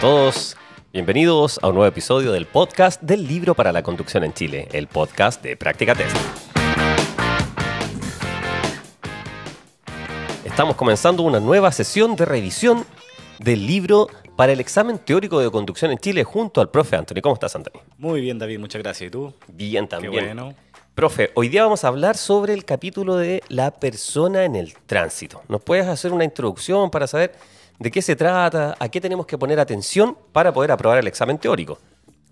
todos. Bienvenidos a un nuevo episodio del podcast del libro para la conducción en Chile, el podcast de Práctica Test. Estamos comenzando una nueva sesión de revisión del libro para el examen teórico de conducción en Chile junto al profe Anthony. ¿Cómo estás, Anthony? Muy bien, David, muchas gracias. ¿Y tú? Bien también. Qué bueno. Profe, hoy día vamos a hablar sobre el capítulo de la persona en el tránsito. ¿Nos puedes hacer una introducción para saber de qué se trata, a qué tenemos que poner atención para poder aprobar el examen teórico.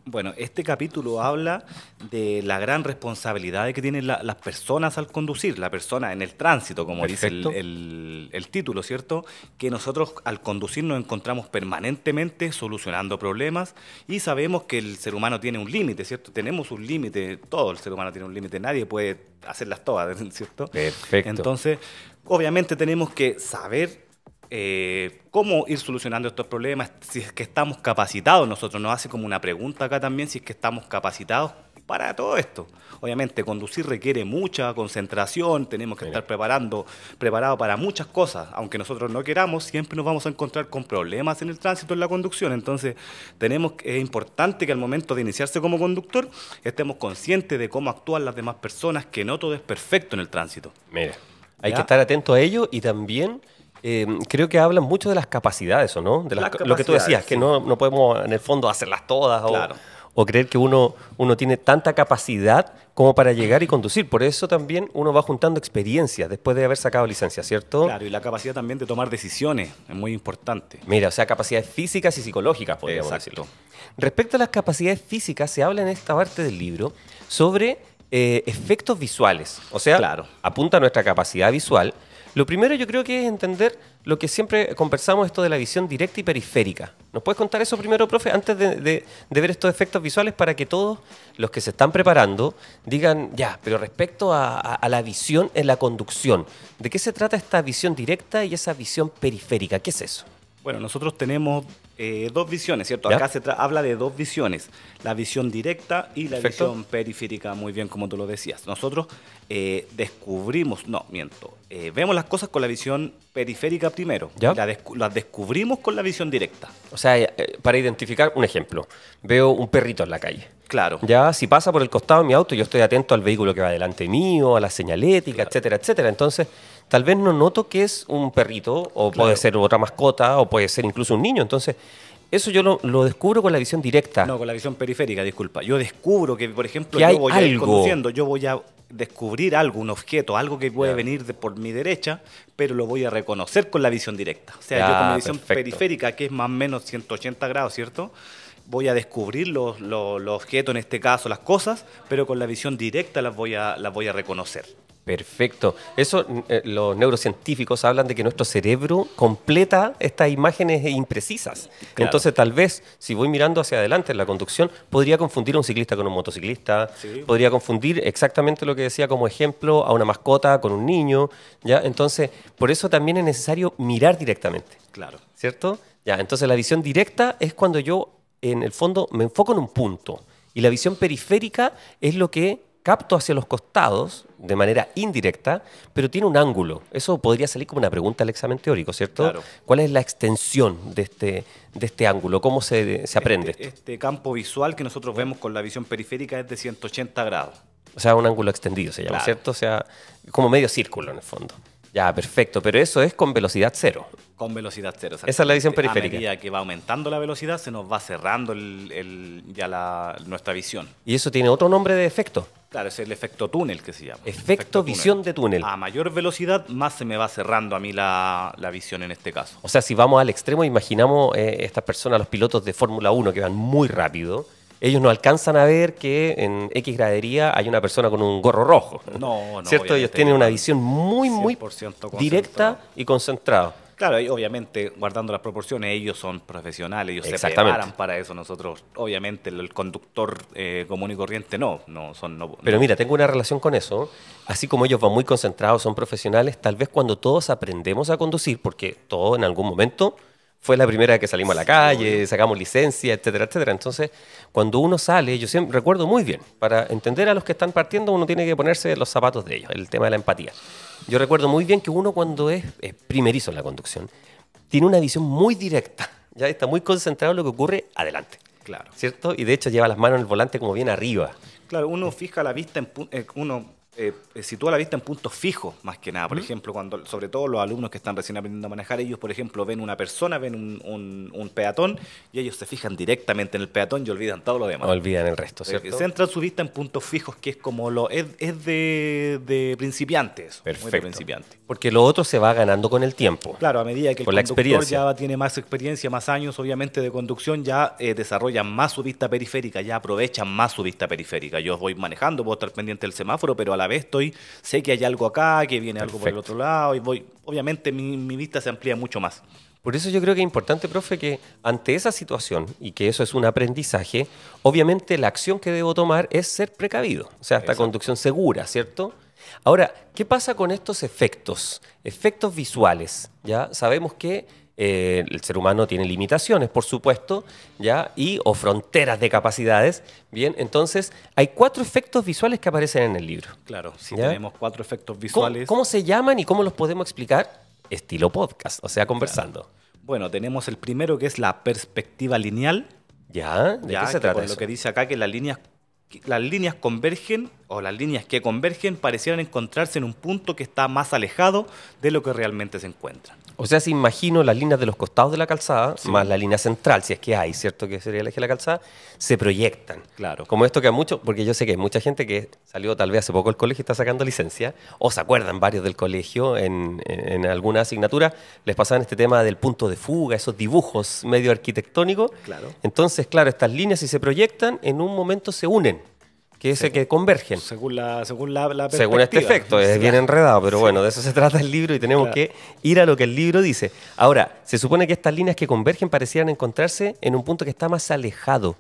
Bueno, este capítulo habla de la gran responsabilidad que tienen las personas al conducir, la persona en el tránsito, como dice el, título, ¿cierto? Que nosotros al conducir nos encontramos permanentemente solucionando problemas y sabemos que el ser humano tiene un límite, ¿cierto? Tenemos un límite, todo el ser humano tiene un límite, nadie puede hacerlas todas, ¿cierto? Perfecto. Entonces, obviamente tenemos que saber eh, cómo ir solucionando estos problemas, si es que estamos capacitados nosotros, nos hace como una pregunta acá también, si es que estamos capacitados para todo esto. Obviamente, conducir requiere mucha concentración, tenemos que estar preparando, preparados para muchas cosas. Aunque nosotros no queramos, siempre nos vamos a encontrar con problemas en el tránsito, en la conducción. Entonces, tenemos, es importante que al momento de iniciarse como conductor, estemos conscientes de cómo actúan las demás personas, que no todo es perfecto en el tránsito. Mira, hay que estar atento a ello y también Em, creo que hablan mucho de las capacidades, ¿o no? De lo que tú decías, que no, podemos en el fondo hacerlas todas o, creer que uno, uno tiene tanta capacidad como para llegar y conducir. Por eso también uno va juntando experiencias después de haber sacado licencia, ¿cierto? Claro, y la capacidad también de tomar decisiones es muy importante. Mira, o sea, capacidades físicas y psicológicas, podríamos decirlo. Respecto a las capacidades físicas, se habla en esta parte del libro sobre eh, efectos visuales. O sea, apunta a nuestra capacidad visual lo primero yo creo que es entender lo que siempre conversamos, esto de la visión directa y periférica. ¿Nos puedes contar eso primero, profe, antes de, ver estos efectos visuales para que todos los que se están preparando digan, ya, pero respecto a, a la visión en la conducción, ¿de qué se trata esta visión directa y esa visión periférica? ¿Qué es eso? Bueno, nosotros tenemos eh, dos visiones, ¿cierto? Acá se habla de dos visiones, la visión directa y la visión periférica, muy bien como tú lo decías. Nosotros eh, descubrimos, no, miento, eh, vemos las cosas con la visión periférica primero, ¿Ya? las descubrimos con la visión directa. O sea, para identificar un ejemplo, veo un perrito en la calle. Claro. Ya, si pasa por el costado de mi auto, yo estoy atento al vehículo que va delante mío, a la señalética, etcétera, etcétera. Entonces tal vez no noto que es un perrito, o puede ser otra mascota, o puede ser incluso un niño. Entonces, eso yo lo, descubro con la visión directa. No, con la visión periférica, disculpa. Yo descubro que, por ejemplo, yo voy a ir conduciendo, yo voy a descubrir algo, un objeto, algo que puede venir por mi derecha, pero lo voy a reconocer con la visión directa. O sea, yo con la visión periférica, que es más o menos 180 grados, ¿cierto? Voy a descubrir los, los objetos, en este caso las cosas, pero con la visión directa las voy a, las voy a reconocer. Perfecto. Eso eh, los neurocientíficos hablan de que nuestro cerebro completa estas imágenes imprecisas. Entonces, tal vez si voy mirando hacia adelante en la conducción, podría confundir a un ciclista con un motociclista, podría confundir exactamente lo que decía como ejemplo a una mascota con un niño, ¿ya? Entonces, por eso también es necesario mirar directamente. Claro. ¿Cierto? Ya, entonces la visión directa es cuando yo en el fondo me enfoco en un punto y la visión periférica es lo que capto hacia los costados de manera indirecta, pero tiene un ángulo. Eso podría salir como una pregunta al examen teórico, ¿cierto? Claro. ¿Cuál es la extensión de este, de este ángulo? ¿Cómo se, este, aprende? Este, este, campo visual que nosotros vemos con la visión periférica es de 180 grados. O sea, un ángulo extendido se llama, ¿cierto? O sea, como medio círculo en el fondo. Ya, perfecto, pero eso es con velocidad cero. Con velocidad cero. Esa es la visión periférica. A medida que va aumentando la velocidad, se nos va cerrando ya nuestra visión. Y eso tiene otro nombre de efecto. Claro, es el efecto túnel que se llama. Efecto, visión de túnel. A mayor velocidad, más se me va cerrando a mí la, visión en este caso. O sea, si vamos al extremo, imaginamos eh, estas personas, los pilotos de Fórmula 1 que van muy rápido, ellos no alcanzan a ver que en X gradería hay una persona con un gorro rojo. No, no. ¿Cierto? Ellos tienen una visión muy, muy directa y concentrada. Claro, obviamente, guardando las proporciones, ellos son profesionales, ellos se preparan para eso. Nosotros, obviamente, el conductor eh, común y corriente no, no son. Pero mira, tengo una relación con eso. Así como ellos van muy concentrados, son profesionales, tal vez cuando todos aprendemos a conducir, porque todo en algún momento fue la primera que salimos a la calle, sacamos licencia, etcétera, etcétera. Entonces, cuando uno sale, yo siempre recuerdo muy bien, para entender a los que están partiendo, uno tiene que ponerse los zapatos de ellos, el tema de la empatía. Yo recuerdo muy bien que uno cuando es, primerizo en la conducción, tiene una visión muy directa, ya está muy concentrado en lo que ocurre adelante. Claro. ¿Cierto? Y de hecho lleva las manos en el volante como bien arriba. Claro, uno fija la vista, en, eh, uno eh, sitúa la vista en puntos fijos, más que nada. Por ejemplo, cuando, sobre todo los alumnos que están recién aprendiendo a manejar, ellos, por ejemplo, ven una persona, ven un, peatón y ellos se fijan directamente en el peatón y olvidan todo lo demás. Olvidan el resto, eh, ¿cierto? centran su vista en puntos fijos, que es como lo. Es, de, principiantes Porque lo otro se va ganando con el tiempo. Claro, a medida que el conductor ya tiene más experiencia, más años, obviamente, de conducción, ya eh, desarrollan más su vista periférica, ya aprovechan más su vista periférica. Yo voy manejando, puedo estar pendiente del semáforo, pero a la vez estoy, sé que hay algo acá, que viene algo por el otro lado, y voy, obviamente mi, vista se amplía mucho más. Por eso yo creo que es importante, profe, que ante esa situación, y que eso es un aprendizaje, obviamente la acción que debo tomar es ser precavido, o sea, esta conducción segura, ¿cierto? Ahora, ¿qué pasa con estos efectos? Efectos visuales, ¿ya? Sabemos que eh, el ser humano tiene limitaciones, por supuesto, ¿ya? Y, o fronteras de capacidades, ¿bien? Entonces, hay cuatro efectos visuales que aparecen en el libro. Claro, si tenemos cuatro efectos visuales. ¿Cómo, se llaman y cómo los podemos explicar? Estilo podcast, o sea, conversando. Bueno, tenemos el primero que es la perspectiva lineal. ¿Ya? ¿De qué se trata? Por lo que dice acá que las líneas las líneas convergen o las líneas que convergen parecieran encontrarse en un punto que está más alejado de lo que realmente se encuentran. O sea, si imagino las líneas de los costados de la calzada, más la línea central, si es que hay, ¿cierto? Que sería el eje de la calzada, se proyectan. Claro. Como esto que a muchos, porque yo sé que hay mucha gente que salió tal vez hace poco del colegio y está sacando licencia, o se acuerdan varios del colegio en, alguna asignatura, les pasaban este tema del punto de fuga, esos dibujos medio arquitectónicos. Claro. Entonces, claro, estas líneas si se proyectan, en un momento se unen que dice que pues, convergen. Según la, según perspectiva. Según este efecto, es bien enredado, pero bueno, de eso se trata el libro y tenemos que ir a lo que el libro dice. Ahora, se supone que estas líneas que convergen parecieran encontrarse en un punto que está más alejado.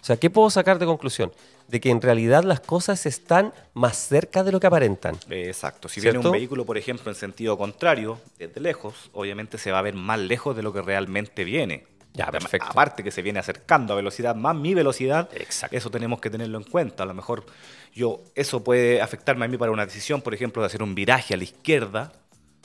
O sea, ¿qué puedo sacar de conclusión? De que en realidad las cosas están más cerca de lo que aparentan. Exacto. Si viene un vehículo, por ejemplo, en sentido contrario, desde lejos, obviamente se va a ver más lejos de lo que realmente viene. Ya, Aparte que se viene acercando a velocidad más mi velocidad, eso tenemos que tenerlo en cuenta. A lo mejor yo eso puede afectarme a mí para una decisión, por ejemplo, de hacer un viraje a la izquierda.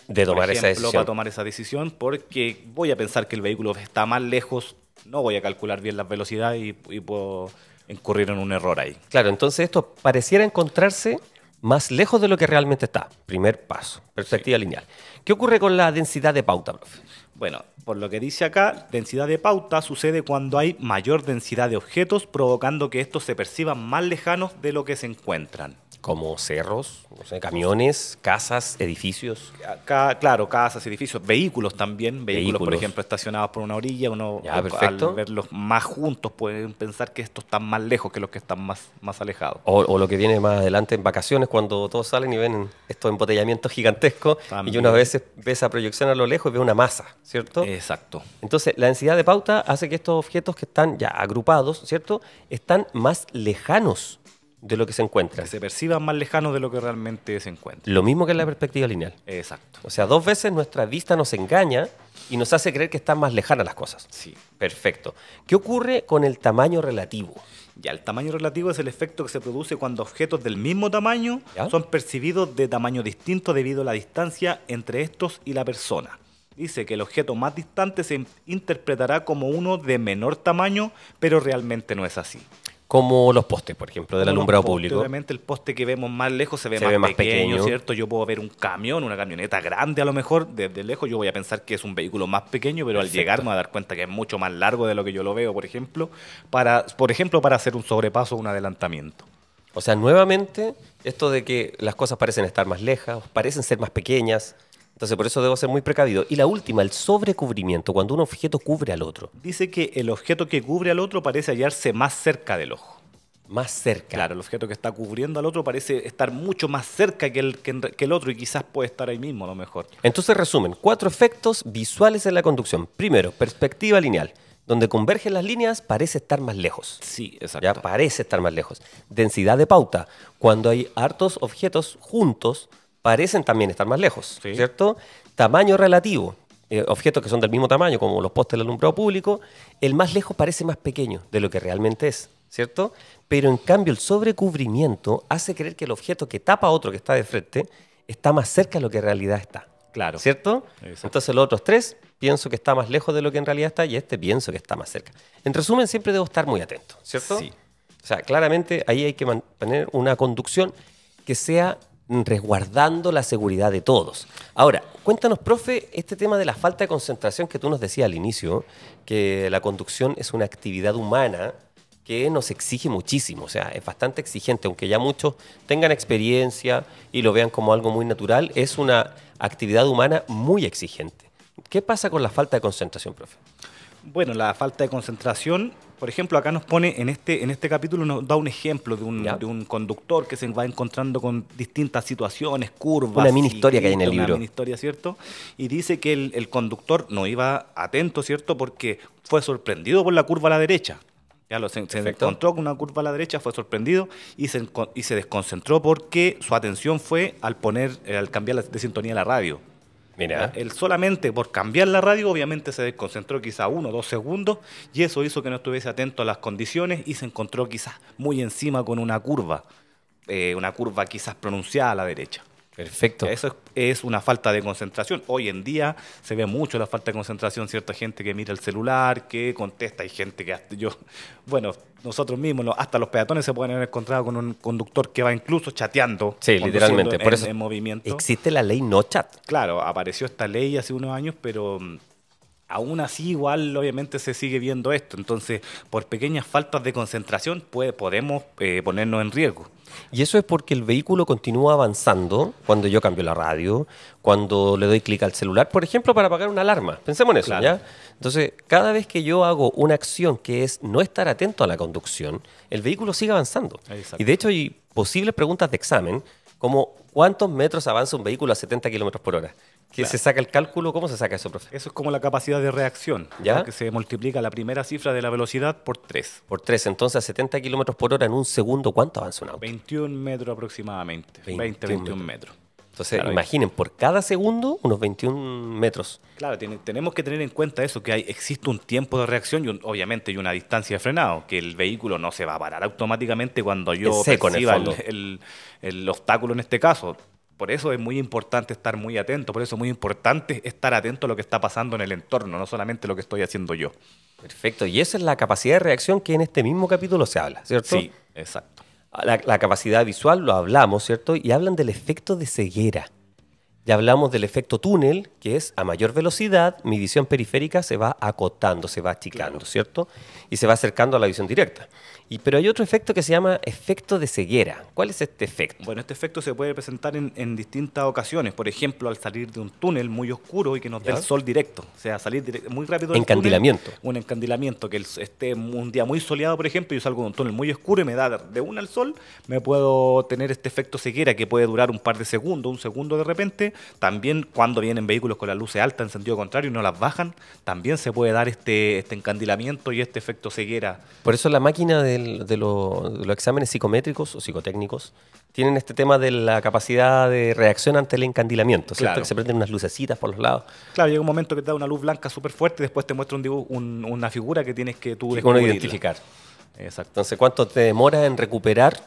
De tomar esa decisión. Para tomar esa decisión, porque voy a pensar que el vehículo está más lejos, no voy a calcular bien la velocidad y, puedo incurrir en un error ahí. Claro, entonces esto pareciera encontrarse más lejos de lo que realmente está. Primer paso, perspectiva lineal. ¿Qué ocurre con la densidad de pauta, profe? Bueno, por lo que dice acá, densidad de pauta sucede cuando hay mayor densidad de objetos, provocando que estos se perciban más lejanos de lo que se encuentran. Como cerros, camiones, casas, edificios. Acá, claro, casas, edificios, vehículos también. Vehículos, por ejemplo, estacionados por una orilla. Uno al verlos más juntos pueden pensar que estos están más lejos que los que están más, más alejados. O, lo que viene más adelante en vacaciones, cuando todos salen y ven estos embotellamientos gigantescos. Y unas veces ve esa proyección a lo lejos y ve una masa. ¿cierto? Exacto. Entonces, la densidad de pauta hace que estos objetos que están ya agrupados, ¿cierto? Están más lejanos de lo que se encuentran. Que se perciban más lejanos de lo que realmente se encuentran. Lo mismo que en la perspectiva lineal. Exacto. O sea, dos veces nuestra vista nos engaña y nos hace creer que están más lejanas las cosas. Sí. Perfecto. ¿Qué ocurre con el tamaño relativo? Ya, el tamaño relativo es el efecto que se produce cuando objetos del mismo tamaño son percibidos de tamaño distinto debido a la distancia entre estos y la persona. Dice que el objeto más distante se interpretará como uno de menor tamaño, pero realmente no es así. Como los postes, por ejemplo, del alumbrado público. Obviamente el poste que vemos más lejos se ve, más, pequeño, ¿cierto? Yo puedo ver un camión, una camioneta grande a lo mejor, desde lejos yo voy a pensar que es un vehículo más pequeño, pero al llegar me voy a dar cuenta que es mucho más largo de lo que yo lo veo, por ejemplo, para, por ejemplo, para hacer un sobrepaso o un adelantamiento. O sea, nuevamente, esto de que las cosas parecen estar más lejas, parecen ser más pequeñas, entonces, por eso debo ser muy precavido. Y la última, el sobrecubrimiento, cuando un objeto cubre al otro. Dice que el objeto que cubre al otro parece hallarse más cerca del ojo. Más cerca. Claro, el objeto que está cubriendo al otro parece estar mucho más cerca que el, que, el otro y quizás puede estar ahí mismo a lo mejor. Entonces, resumen, cuatro efectos visuales en la conducción. Primero, perspectiva lineal donde convergen las líneas parece estar más lejos. Sí, exacto. Ya parece estar más lejos. Densidad de pauta, cuando hay hartos objetos juntos, parecen también estar más lejos, ¿cierto? Tamaño relativo, eh, objetos que son del mismo tamaño, como los postes del alumbrado público, el más lejos parece más pequeño de lo que realmente es, ¿cierto? Pero en cambio el sobrecubrimiento hace creer que el objeto que tapa a otro que está de frente está más cerca de lo que en realidad está. Claro. ¿Cierto? Entonces los otros tres pienso que está más lejos de lo que en realidad está y este pienso que está más cerca. En resumen, siempre debo estar muy atento, ¿cierto? Sí. O sea, claramente ahí hay que mantener una conducción que sea Mm, resguardando la seguridad de todos. Ahora, cuéntanos, profe, este tema de la falta de concentración que tú nos decías al inicio, que la conducción es una actividad humana que nos exige muchísimo, o sea, es bastante exigente, aunque ya muchos tengan experiencia y lo vean como algo muy natural, es una actividad humana muy exigente. ¿Qué pasa con la falta de concentración, profe? Bueno, la falta de concentración por ejemplo, acá nos pone, en este, en este capítulo nos da un ejemplo de un, de un conductor que se va encontrando con distintas situaciones, curvas. Una mini historia que hay en el libro. Una mini historia, ¿cierto? Y dice que el, conductor no iba atento, ¿cierto? Porque fue sorprendido por la curva a la derecha. Ya se, encontró con una curva a la derecha, fue sorprendido y se, y se desconcentró porque su atención fue al poner, eh, al cambiar de sintonía la radio. Mira. Él solamente por cambiar la radio, obviamente se desconcentró quizá uno o dos segundos y eso hizo que no estuviese atento a las condiciones y se encontró quizás muy encima con una curva, eh, una curva quizás pronunciada a la derecha. Perfecto. Eso es, una falta de concentración. Hoy en día se ve mucho la falta de concentración, cierta gente que mira el celular, que contesta, hay gente que yo, bueno, nosotros mismos, hasta los peatones se pueden encontrar encontrado con un conductor que va incluso chateando. Sí, literalmente. Por eso movimiento. Existe la ley no chat. Claro, apareció esta ley hace unos años, pero mm, aún así igual obviamente se sigue viendo esto. Entonces, por pequeñas faltas de concentración puede, podemos eh, ponernos en riesgo. Y eso es porque el vehículo continúa avanzando cuando yo cambio la radio, cuando le doy clic al celular, por ejemplo, para apagar una alarma. Pensemos en eso, ¿ya? Entonces, cada vez que yo hago una acción que es no estar atento a la conducción, el vehículo sigue avanzando. Y de hecho hay posibles preguntas de examen como ¿cuántos metros avanza un vehículo a 70 kilómetros por hora? que se saca el cálculo, ¿cómo se saca eso, profesor? Eso es como la capacidad de reacción, ¿Ya? que se multiplica la primera cifra de la velocidad por 3. Por 3, entonces a 70 kilómetros por hora en un segundo, ¿cuánto avanza un auto? 21 metros aproximadamente, 20, 21 metros. Entonces, imaginen, por cada segundo, unos 21 metros. Claro, tenemos que tener en cuenta eso, que hay, existe un tiempo de reacción y obviamente y una distancia de frenado, que el vehículo no se va a parar automáticamente cuando yo el el, el, el, obstáculo en este caso. Por eso es muy importante estar muy atento, por eso es muy importante estar atento a lo que está pasando en el entorno, no solamente lo que estoy haciendo yo. Perfecto, y esa es la capacidad de reacción que en este mismo capítulo se habla, ¿cierto? Sí, exacto. La, capacidad visual lo hablamos, ¿cierto? Y hablan del efecto de ceguera. Ya hablamos del efecto túnel, que es a mayor velocidad, mi visión periférica se va acotando, se va achicando, ¿cierto? Y se va acercando a la visión directa. Y, pero hay otro efecto que se llama efecto de ceguera. ¿Cuál es este efecto? Bueno, este efecto se puede presentar en, distintas ocasiones. Por ejemplo, al salir de un túnel muy oscuro y que nos dé el sol directo. O sea, salir muy rápido del Encandilamiento. un encandilamiento, que esté un día muy soleado, por ejemplo, yo salgo de un túnel muy oscuro y me da de una al sol, me puedo tener este efecto ceguera que puede durar un par de segundos, un segundo de repente. También cuando vienen vehículos con las luces altas en sentido contrario y no las bajan, también se puede dar este, este encandilamiento y este efecto ceguera. Por eso la máquina de de, los exámenes psicométricos o psicotécnicos tienen este tema de la capacidad de reacción ante el encandilamiento, ¿cierto? Que se prenden unas lucecitas por los lados. Claro, llega un momento que te da una luz blanca súper fuerte y después te muestra un dibujo, una figura que tienes que tú identificar. Exacto. Entonces, ¿cuánto te demora en recuperar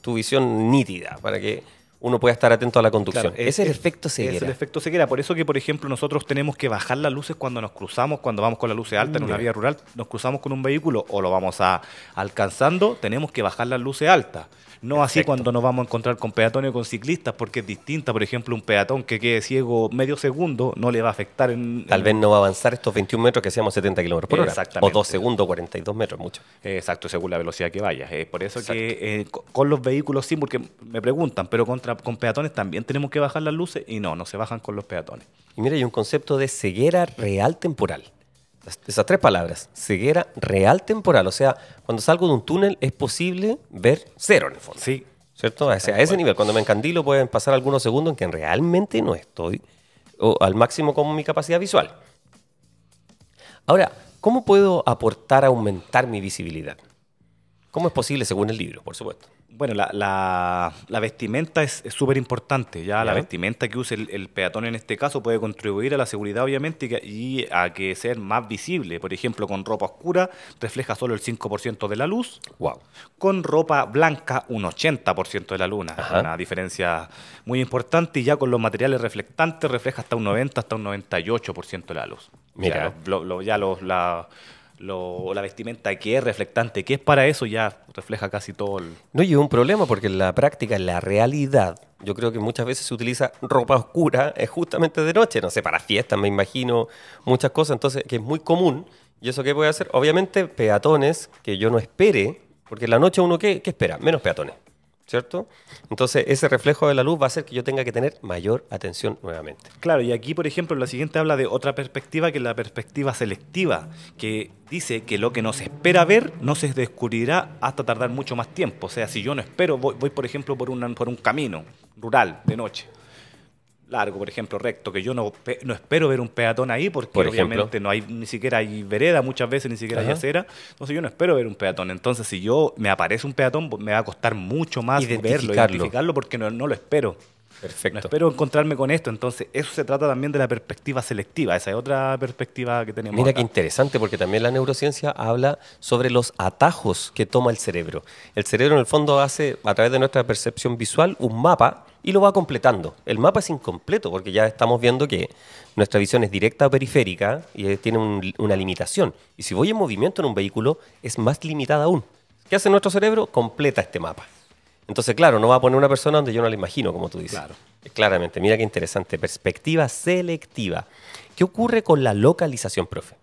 tu visión nítida para que uno puede estar atento a la conducción. ese es, el efecto ceguera. Es el efecto Por eso que, por ejemplo, nosotros tenemos que bajar las luces cuando nos cruzamos, cuando vamos con las luces altas en una vía rural, nos cruzamos con un vehículo o lo vamos a alcanzando, tenemos que bajar las luces altas. No así cuando nos vamos a encontrar con peatones o con ciclistas, porque es distinta. Por ejemplo, un peatón que quede ciego medio segundo no le va a afectar en. Tal vez no va a avanzar estos 21 metros que seamos 70 kilómetros por hora. Exactamente. O dos segundos, 42 metros, mucho. Exacto, según la velocidad que vayas. Es por eso que eh, con los vehículos sí, porque me preguntan, pero contra, con peatones también tenemos que bajar las luces y no, no se bajan con los peatones. Y mira, hay un concepto de ceguera real temporal esas tres palabras, ceguera real temporal. O sea, cuando salgo de un túnel es posible ver cero en el fondo. Sí. ¿Cierto? a ese nivel, cuando me encandilo pueden pasar algunos segundos en que realmente no estoy o, al máximo con mi capacidad visual. Ahora, ¿cómo puedo aportar a aumentar mi visibilidad? ¿Cómo es posible según el libro, por supuesto? Bueno, la, vestimenta es súper importante. Ya la vestimenta que use el, peatón en este caso puede contribuir a la seguridad, obviamente, y, a que sea más visible. Por ejemplo, con ropa oscura refleja solo el 5% de la luz. Wow. Con ropa blanca, un 80% de la luna, Una diferencia muy importante. Y ya con los materiales reflectantes refleja hasta un 90, hasta un 98% de la luz. Mira. Ya, los, lo, la vestimenta que es reflectante, que es para eso, ya refleja casi todo. No, y un problema porque en la práctica, en la realidad, yo creo que muchas veces se utiliza ropa oscura es eh, justamente de noche, no sé, para fiestas, me imagino, muchas cosas, entonces que es muy común. ¿Y eso qué puede hacer? Obviamente, peatones que yo no espere, porque en la noche uno, ¿qué, qué espera? Menos peatones. ¿cierto? Entonces, ese reflejo de la luz va a hacer que yo tenga que tener mayor atención nuevamente. Claro, y aquí, por ejemplo, la siguiente habla de otra perspectiva que es la perspectiva selectiva, que dice que lo que nos espera ver no se descubrirá hasta tardar mucho más tiempo. O sea, si yo no espero, voy, voy por ejemplo, por, por un camino rural de noche largo, por ejemplo, recto, que yo no, no espero ver un peatón ahí porque obviamente no hay ni siquiera hay vereda, muchas veces ni siquiera hay acera, entonces yo no espero ver un peatón. Entonces, si yo me aparece un peatón, me va a costar mucho más identificarlo. y identificarlo porque no, no lo espero. Perfecto. espero encontrarme con esto. Entonces, eso se trata también de la perspectiva selectiva. Esa es otra perspectiva que tenemos. Mira qué interesante, porque también la neurociencia habla sobre los atajos que toma el cerebro. El cerebro, en el fondo, hace, a través de nuestra percepción visual, un mapa y lo va completando. El mapa es incompleto porque ya estamos viendo que nuestra visión es directa o periférica y eh, tiene una limitación. Y si voy en movimiento en un vehículo, es más limitada aún. ¿Qué hace nuestro cerebro? Completa este mapa. Entonces, claro, no va a poner una persona donde yo no la imagino, como tú dices. Claro. Eh, claramente, mira qué interesante. Perspectiva selectiva. ¿Qué ocurre con la localización, profe?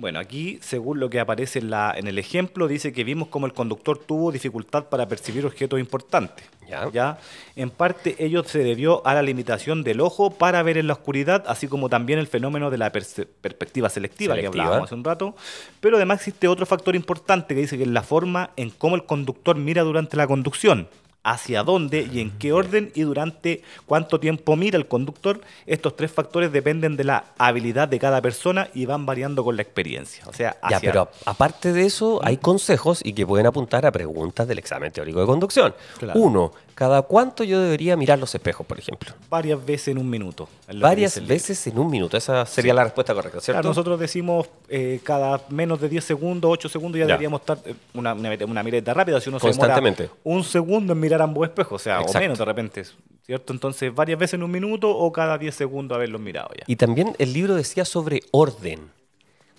Bueno, aquí, según lo que aparece en, la, el ejemplo, dice que vimos como el conductor tuvo dificultad para percibir objetos importantes. ¿Ya? En parte, ello se debió a la limitación del ojo para ver en la oscuridad, así como también el fenómeno de la perspectiva selectiva, selectiva, que hablábamos hace un rato. Pero además existe otro factor importante que dice que es la forma en cómo el conductor mira durante la conducción hacia dónde y en qué orden y durante cuánto tiempo mira el conductor. Estos tres factores dependen de la habilidad de cada persona y van variando con la experiencia. O sea, pero aparte de eso, hay mm. consejos y que pueden apuntar a preguntas del examen teórico de conducción. Uno, ¿Cada cuánto yo debería mirar los espejos, por ejemplo? Varias veces en un minuto. Varias veces en un minuto. Esa sería la respuesta correcta, ¿cierto? nosotros decimos eh, cada menos de 10 segundos, 8 segundos, ya, deberíamos estar. Eh, una, una, mireta rápida, si uno Constantemente. se demora un segundo en mirar ambos espejos, o sea, o menos de repente, ¿cierto? Entonces, varias veces en un minuto o cada 10 segundos haberlos mirado ya. Y también el libro decía sobre orden.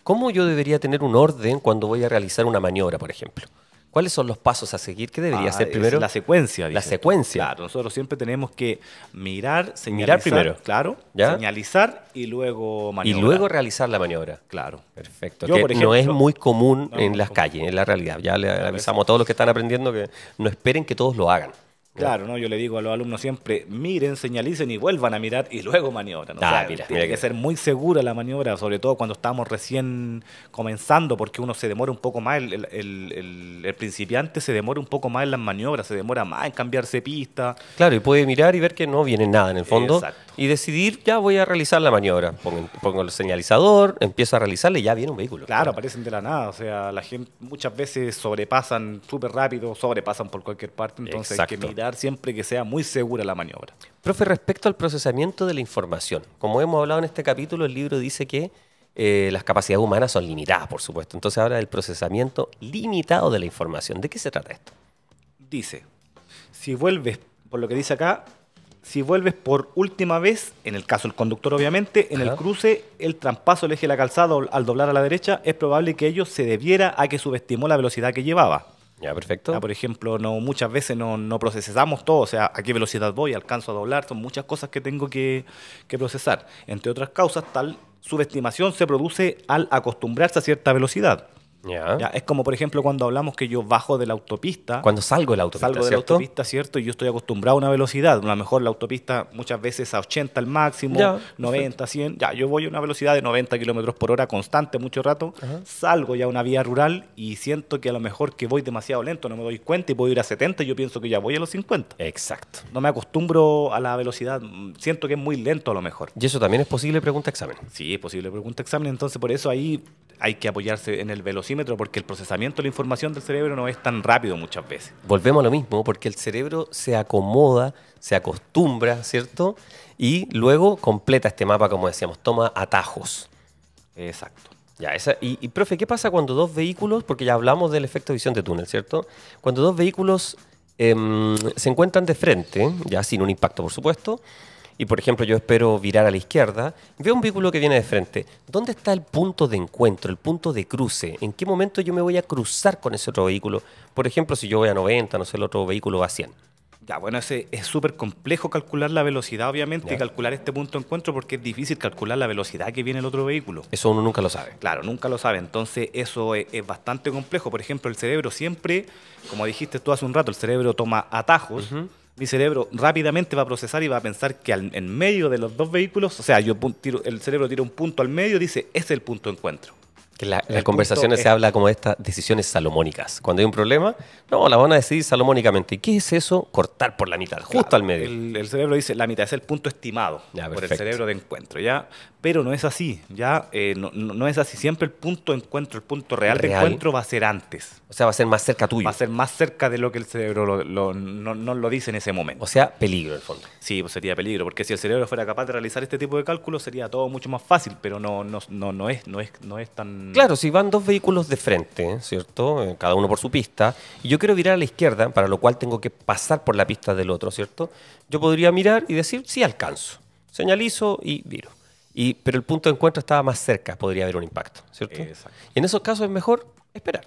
¿Cómo yo debería tener un orden cuando voy a realizar una maniobra, por ejemplo? ¿Cuáles son los pasos a seguir? ¿Qué debería ah, hacer primero? La secuencia. La secuencia. Claro, nosotros siempre tenemos que mirar, señalizar. primero. Claro, señalizar y luego maniobrar. Y luego realizar la maniobra. Claro. Perfecto. que no es muy común en las calles, en la realidad. Ya le avisamos a todos los que están aprendiendo que no esperen que todos lo hagan. Claro, ¿no? Yo le digo a los alumnos siempre, miren, señalicen y vuelvan a mirar y luego maniobran. Ah, tiene que ser muy segura la maniobra, sobre todo cuando estamos recién comenzando, porque uno se demora un poco más, el, principiante se demora un poco más en las maniobras, se demora más en cambiarse pista. Claro, y puede mirar y ver que no viene nada en el fondo y decidir, ya voy a realizar la maniobra. Pongo, el señalizador, empiezo a realizarle y ya viene un vehículo. Claro, aparecen de la nada, o sea, la gente muchas veces sobrepasan súper rápido, sobrepasan por cualquier parte, entonces hay que mirar siempre que sea muy segura la maniobra. Profe, respecto al procesamiento de la información, como hemos hablado en este capítulo, el libro dice que eh, las capacidades humanas son limitadas, por supuesto. Entonces ahora del procesamiento limitado de la información. ¿De qué se trata esto? Dice, si vuelves, por lo que dice acá, si vuelves por última vez, en el caso del conductor obviamente, en el cruce, el traspaso el eje de la calzada al doblar a la derecha, es probable que ello se debiera a que subestimó la velocidad que llevaba. Ya, perfecto. por ejemplo, no, muchas veces no, procesamos todo, o sea, a qué velocidad voy, alcanzo a doblar, son muchas cosas que tengo que, que procesar. Entre otras causas, tal subestimación se produce al acostumbrarse a cierta velocidad. Es como, por ejemplo, cuando hablamos que yo bajo de la autopista. Cuando salgo de la autopista. ¿cierto? Y yo estoy acostumbrado a una velocidad. A lo mejor la autopista muchas veces a 80 al máximo, 90, 100. Ya, yo voy a una velocidad de 90 kilómetros por hora constante mucho rato. Salgo ya a una vía rural y siento que a lo mejor que voy demasiado lento, no me doy cuenta y puedo ir a 70 y yo pienso que ya voy a los 50. Exacto. No me acostumbro a la velocidad. Siento que es muy lento a lo mejor. ¿Y eso también es posible pregunta-examen? Sí, es posible pregunta-examen. Entonces, por eso ahí hay que apoyarse en el velocidad porque el procesamiento de la información del cerebro no es tan rápido muchas veces. Volvemos a lo mismo, porque el cerebro se acomoda, se acostumbra, ¿cierto? Y luego completa este mapa, como decíamos, toma atajos. Exacto. Ya, y, profe, ¿qué pasa cuando dos vehículos, porque ya hablamos del efecto visión de túnel, ¿cierto? Cuando dos vehículos em, se encuentran de frente, ya sin un impacto, por supuesto, y, por ejemplo, yo espero virar a la izquierda, veo un vehículo que viene de frente. ¿Dónde está el punto de encuentro, el punto de cruce? ¿En qué momento yo me voy a cruzar con ese otro vehículo? Por ejemplo, si yo voy a 90, no sé, el otro vehículo va a 100. Ya, bueno, ese es súper complejo calcular la velocidad, obviamente, y calcular este punto de encuentro porque es difícil calcular la velocidad que viene el otro vehículo. Eso uno nunca lo sabe. Claro, nunca lo sabe. Entonces, eso es, bastante complejo. Por ejemplo, el cerebro siempre, como dijiste tú hace un rato, el cerebro toma atajos mi cerebro rápidamente va a procesar y va a pensar que en medio de los dos vehículos, o sea, yo el cerebro tira un punto al medio y dice, ese es el punto de encuentro. En las conversaciones se habla como de estas decisiones salomónicas. Cuando hay un problema, no, la van a decidir salomónicamente. ¿Y ¿Qué es eso? Cortar por la mitad, justo al medio. El, cerebro dice, la mitad es el punto estimado por el cerebro de encuentro, ¿ya? Pero no es así, ¿ya? Eh, no, no, es así. Siempre el punto de encuentro, el punto real, de encuentro va a ser antes. O sea, va a ser más cerca tuyo. Va a ser más cerca de lo que el cerebro lo, lo, no, lo dice en ese momento. O sea, peligro en el fondo. Sí, pues sería peligro, porque si el cerebro fuera capaz de realizar este tipo de cálculos sería todo mucho más fácil, pero no, no, no, es, no, es, no es tan Mm. Claro, si van dos vehículos de frente, ¿cierto? Eh, cada uno por su pista, y yo quiero virar a la izquierda, para lo cual tengo que pasar por la pista del otro, ¿cierto? Yo podría mirar y decir, sí alcanzo. Señalizo y viro. Y, pero el punto de encuentro estaba más cerca, podría haber un impacto, ¿cierto? Y en esos casos es mejor esperar.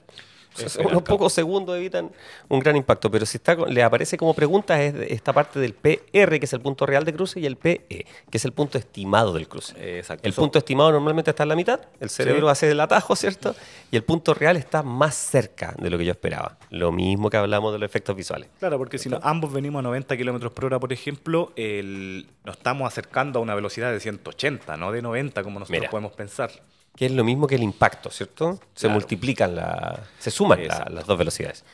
unos pocos segundos evitan un gran impacto, pero si está, le aparece como pregunta es esta parte del PR, que es el punto real de cruce, y el PE, que es el punto estimado del cruce. Eh, exacto. El punto estimado normalmente está en la mitad, el cerebro hace el atajo, ¿cierto? Y el punto real está más cerca de lo que yo esperaba. Lo mismo que hablamos de los efectos visuales. Claro, porque si ambos venimos a 90 kilómetros por hora, por ejemplo, nos estamos acercando a una velocidad de 180, no de 90, como nosotros podemos pensar que es lo mismo que el impacto, ¿cierto? Se multiplican, la, se suman las dos velocidades.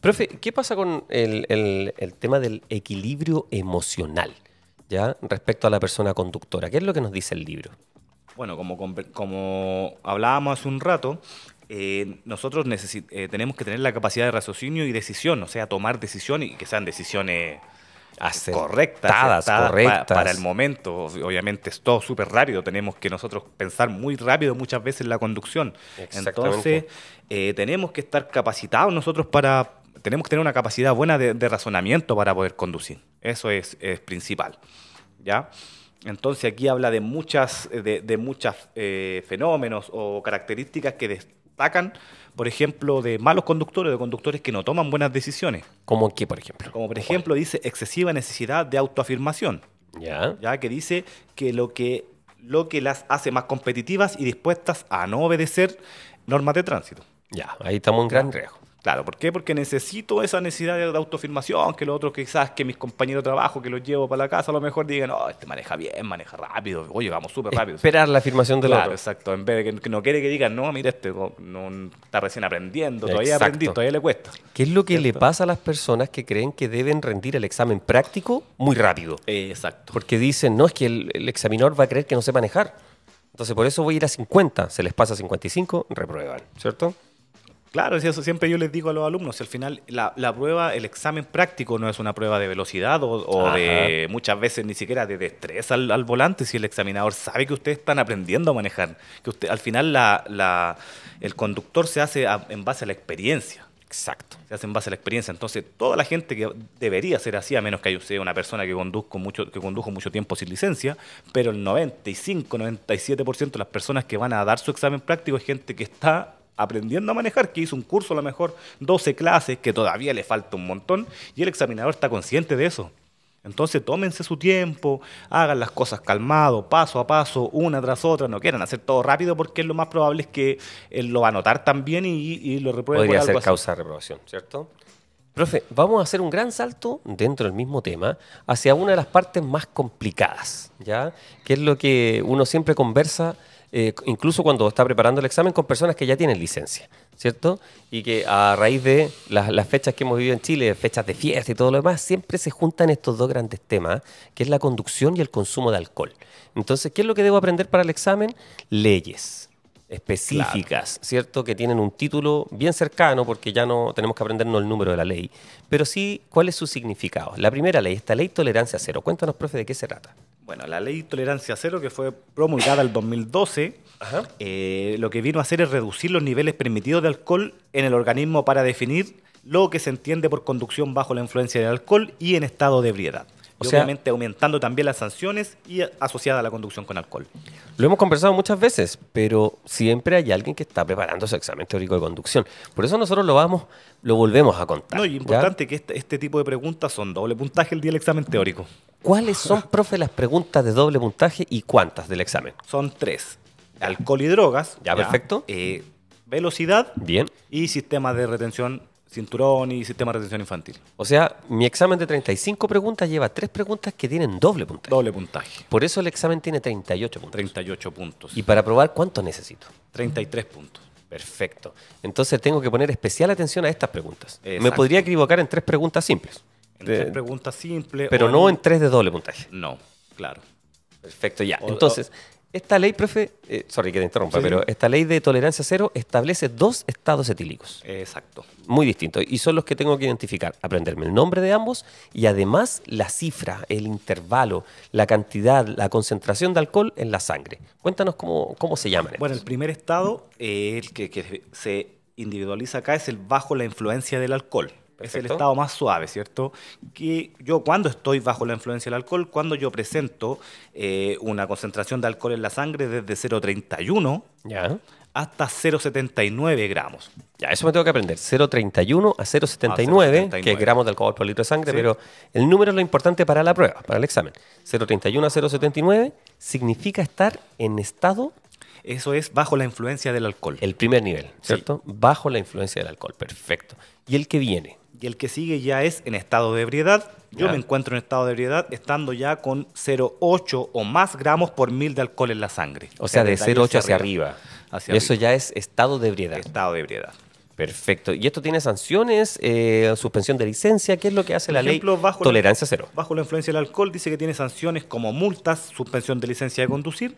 Profe, ¿qué pasa con el, tema del equilibrio emocional ya respecto a la persona conductora? ¿Qué es lo que nos dice el libro? Bueno, como, hablábamos hace un rato, eh, nosotros eh, tenemos que tener la capacidad de raciocinio y decisión, o sea, tomar decisiones y que sean decisiones correcta correctas, para el momento. Obviamente es todo súper rápido, tenemos que nosotros pensar muy rápido muchas veces la conducción. Entonces, eh, tenemos que estar capacitados nosotros para, tenemos que tener una capacidad buena de, razonamiento para poder conducir. Eso es, principal. ¿Ya? Entonces aquí habla de muchas, de, de eh, fenómenos o características que, Atacan, por ejemplo, de malos conductores, de conductores que no toman buenas decisiones. ¿Como qué, por ejemplo? Como por ejemplo, dice excesiva necesidad de autoafirmación. Ya. Ya que dice que lo que lo que las hace más competitivas y dispuestas a no obedecer normas de tránsito. Ya, ahí estamos en gran riesgo. Claro, ¿por qué? Porque necesito esa necesidad de autoafirmación, que los otros quizás, que mis compañeros de trabajo, que los llevo para la casa, a lo mejor digan, no, oh, este maneja bien, maneja rápido, oye, vamos súper rápido. Esperar la afirmación del claro, exacto, en vez de que, no quiere que digan, no, mira, este no, está recién aprendiendo, todavía todavía le cuesta. ¿Qué es lo que le pasa a las personas que creen que deben rendir el examen práctico muy rápido? Eh, exacto. Porque dicen, no, es que el, el examinador va a creer que no sé manejar. Entonces, por eso voy a ir a 50, se les pasa a 55, reprueban, ¿cierto? Claro, eso siempre yo les digo a los alumnos, al final la, prueba, el examen práctico no es una prueba de velocidad o, de muchas veces ni siquiera de destreza al, volante, si el examinador sabe que ustedes están aprendiendo a manejar, que usted, al final el conductor se hace en base a la experiencia. Exacto. Se hace en base a la experiencia. Entonces, toda la gente que debería ser así, a menos que haya una persona que, conduzco mucho, que condujo mucho tiempo sin licencia, pero el 95, 97% de las personas que van a dar su examen práctico es gente que está aprendiendo a manejar, que hizo un curso a lo mejor 12 clases, que todavía le falta un montón, y el examinador está consciente de eso. Entonces tómense su tiempo, hagan las cosas calmado, paso a paso, una tras otra, no quieran hacer todo rápido porque lo más probable es que él lo va a notar también y, lo repruebe. Podría por algo ser causa de reprobación, ¿cierto? Profe, vamos a hacer un gran salto dentro del mismo tema hacia una de las partes más complicadas, ¿ya? Que es lo que uno siempre conversa eh, incluso cuando está preparando el examen, con personas que ya tienen licencia, ¿cierto? Y que a raíz de las, fechas que hemos vivido en Chile, fechas de fiesta y todo lo demás, siempre se juntan estos dos grandes temas, que es la conducción y el consumo de alcohol. Entonces, ¿qué es lo que debo aprender para el examen? Leyes específicas, ¿cierto? Que tienen un título bien cercano, porque ya no tenemos que aprendernos el número de la ley, pero sí cuál es su significado. La primera ley, esta ley tolerancia cero. Cuéntanos, profe, de qué se trata. Bueno, la ley tolerancia cero que fue promulgada el 2012, eh, lo que vino a hacer es reducir los niveles permitidos de alcohol en el organismo para definir lo que se entiende por conducción bajo la influencia del alcohol y en estado de ebriedad obviamente aumentando también las sanciones y asociada a la conducción con alcohol. Lo hemos conversado muchas veces, pero siempre hay alguien que está preparando su examen teórico de conducción. Por eso nosotros lo vamos, lo volvemos a contar. No, y importante que este, este, tipo de preguntas son doble puntaje el día del examen teórico. ¿Cuáles son, profe, las preguntas de doble puntaje y cuántas del examen? Son tres. Alcohol y drogas. Ya, perfecto. Eh, velocidad. Bien. Y sistema de retención cinturón y sistema de retención infantil. O sea, mi examen de 35 preguntas lleva tres preguntas que tienen doble puntaje. Doble puntaje. Por eso el examen tiene 38 puntos. 38 puntos. ¿Y para probar cuánto necesito? 33 puntos. Perfecto. Entonces tengo que poner especial atención a estas preguntas. Me podría equivocar en tres preguntas simples. En tres preguntas simples. Pero no en... tres de doble puntaje. No, claro. Perfecto, ya. Entonces, esta ley, profe, eh, sorry que te interrumpa, pero esta ley de tolerancia cero establece dos estados etílicos. Exacto. Muy distintos. Y son los que tengo que identificar, aprenderme el nombre de ambos y además la cifra, el intervalo, la cantidad, la concentración de alcohol en la sangre. Cuéntanos cómo, cómo se llaman. Bueno, el primer estado, eh, el que se individualiza acá, es el bajo la influencia del alcohol. Es el estado más suave, ¿cierto? Que yo cuando estoy bajo la influencia del alcohol, cuando yo presento eh, una concentración de alcohol en la sangre desde 0,31 ya hasta 0,79 gramos. Ya, eso me tengo que aprender. 0,31 a 0,79, ah, que es gramos de alcohol por litro de sangre, pero el número es lo importante para la prueba, para el examen. 0,31 a 0,79 significa estar en estado eso es bajo la influencia del alcohol. El primer nivel, ¿cierto? Bajo la influencia del alcohol, perfecto. ¿Y el que viene? y el que sigue ya es en estado de ebriedad. Yo me encuentro en estado de ebriedad estando ya con 0,8 o más gramos por mil de alcohol en la sangre. O sea, de 0,8 hacia, arriba. Eso ya es estado de ebriedad. Estado de ebriedad. Perfecto. ¿Y esto tiene sanciones, eh, suspensión de licencia? ¿Qué es lo que hace la ley? Bajo Tolerancia cero. Bajo la influencia del alcohol dice que tiene sanciones como multas, suspensión de licencia de conducir,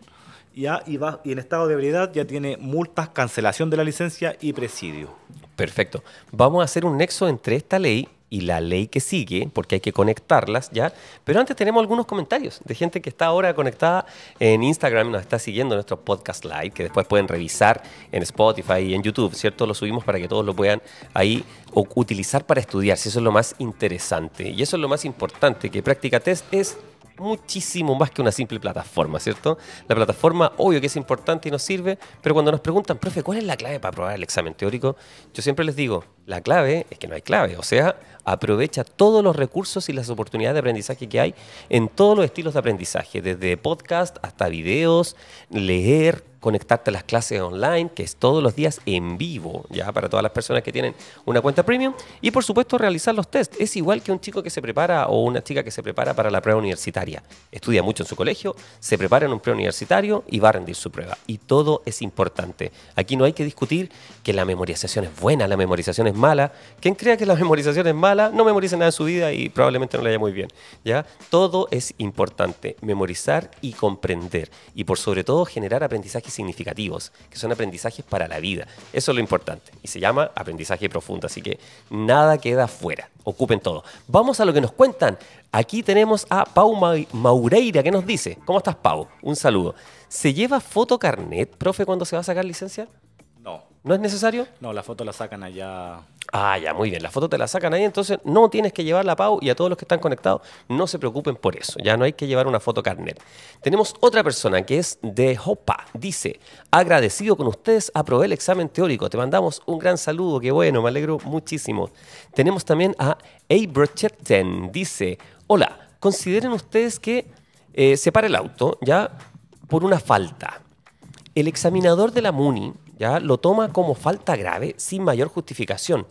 ya y, va, y en estado de ebriedad ya tiene multas, cancelación de la licencia y presidio. Perfecto. Vamos a hacer un nexo entre esta ley y la ley que sigue, porque hay que conectarlas ya. Pero antes tenemos algunos comentarios de gente que está ahora conectada en Instagram, nos está siguiendo nuestro podcast live, que después pueden revisar en Spotify y en YouTube, ¿cierto? Lo subimos para que todos lo puedan ahí utilizar para estudiar, si eso es lo más interesante. Y eso es lo más importante, que Práctica Test es muchísimo más que una simple plataforma, ¿cierto? La plataforma, obvio que es importante y nos sirve, pero cuando nos preguntan, profe, ¿cuál es la clave para aprobar el examen teórico? Yo siempre les digo, la clave es que no hay clave, o sea, aprovecha todos los recursos y las oportunidades de aprendizaje que hay en todos los estilos de aprendizaje, desde podcast hasta videos, leer, conectarte a las clases online, que es todos los días en vivo, ya para todas las personas que tienen una cuenta premium, y por supuesto realizar los tests. Es igual que un chico que se prepara o una chica que se prepara para la prueba universitaria. Estudia mucho en su colegio, se prepara en un universitario y va a rendir su prueba. Y todo es importante. Aquí no hay que discutir que la memorización es buena, la memorización es mala. Quien crea que la memorización es mala, no memoriza nada en su vida y probablemente no le haya muy bien. ¿ya? Todo es importante. Memorizar y comprender. Y por sobre todo generar aprendizaje significativos, que son aprendizajes para la vida. Eso es lo importante. Y se llama aprendizaje profundo, así que nada queda fuera. Ocupen todo. Vamos a lo que nos cuentan. Aquí tenemos a Pau Maureira que nos dice, ¿cómo estás Pau? Un saludo. ¿Se lleva fotocarnet, profe, cuando se va a sacar licencia? No. ¿No es necesario? No, la foto la sacan allá. Ah, ya, muy bien. La foto te la sacan ahí, entonces no tienes que llevar la Pau y a todos los que están conectados, no se preocupen por eso. Ya no hay que llevar una foto carnet. Tenemos otra persona que es de Hopa. Dice, agradecido con ustedes, aprobé el examen teórico. Te mandamos un gran saludo, qué bueno, me alegro muchísimo. Tenemos también a Eibrochetten. Dice, hola, consideren ustedes que eh, se para el auto, ya, por una falta. El examinador de la MUNI ¿ya? lo toma como falta grave sin mayor justificación.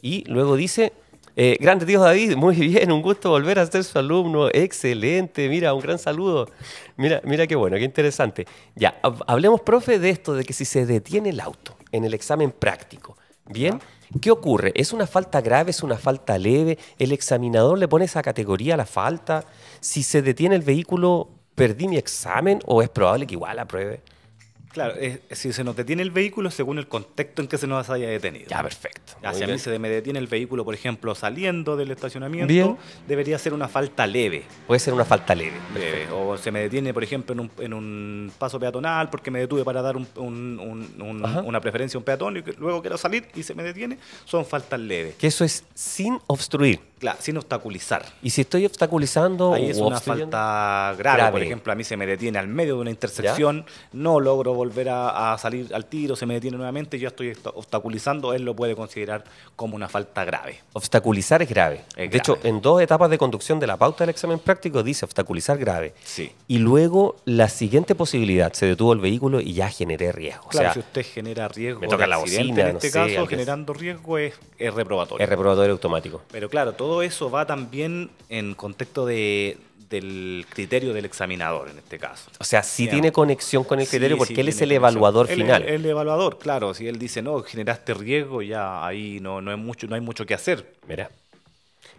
Y luego dice, eh, grande Dios David, muy bien, un gusto volver a ser su alumno, excelente, mira, un gran saludo. Mira, mira qué bueno, qué interesante. Ya, hablemos, profe, de esto, de que si se detiene el auto en el examen práctico, ¿bien? ¿Qué ocurre? ¿Es una falta grave? ¿Es una falta leve? ¿El examinador le pone esa categoría a la falta? Si se detiene el vehículo, ¿perdí mi examen o es probable que igual apruebe? Claro, si se nos detiene el vehículo según el contexto en que se nos haya detenido. Ya, perfecto. si a mí se me detiene el vehículo, por ejemplo, saliendo del estacionamiento, debería ser una falta leve. Puede ser una falta leve. Eh, o se me detiene, por ejemplo, en un, paso peatonal porque me detuve para dar una preferencia a un peatón y luego quiero salir y se me detiene, son faltas leves. Que eso es sin obstruir. Claro, sin obstaculizar. Y si estoy obstaculizando... Ahí es una falta grave. Por ejemplo, a mí se me detiene al medio de una intersección, no logro volver volver a, salir al tiro, se me detiene nuevamente, yo estoy obstaculizando, él lo puede considerar como una falta grave. Obstaculizar es grave. de hecho, en dos etapas de conducción de la pauta del examen práctico dice obstaculizar grave. Sí. Y luego la siguiente posibilidad, se detuvo el vehículo y ya generé riesgo. Claro, si usted genera riesgo, me toca la bocina, en este caso, generando riesgo es reprobatorio. Es reprobatorio automático. Pero claro, todo eso va también en contexto de del criterio del examinador en este caso. O sea, sí tiene conexión con el criterio porque él es el evaluador final. El, evaluador, claro. Si él dice, no, generaste riesgo, ya ahí no, no, hay, mucho, no hay mucho que hacer. Mira.